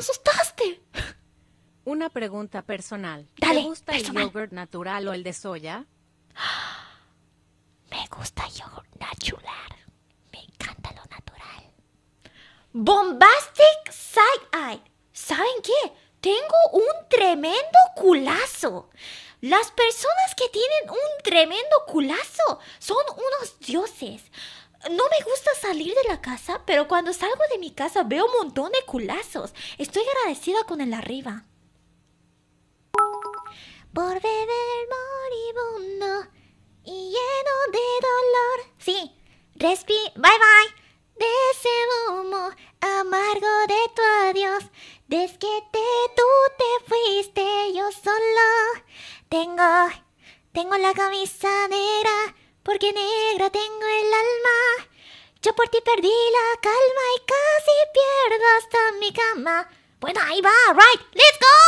asustaste! Una pregunta personal. ¿Te gusta el yogurt natural o el de soya? Me gusta yogurt natural. Me encanta lo natural. Bombastic side eye. ¿Saben qué? Tengo un tremendo culazo. Las personas que tienen un tremendo culazo son unos dioses. No me gusta salir de la casa, pero cuando salgo de mi casa veo un montón de culazos. Estoy agradecida con el arriba. Por beber moribundo y lleno de dolor. Sí, respi, bye bye. De ese humo amargo de tu adiós. Desde tú te fuiste, yo solo tengo, tengo la camisa negra, porque negra tengo el alma. Yo por ti perdí la calma y casi pierdo hasta mi cama. Bueno, ahí va, right, let's go.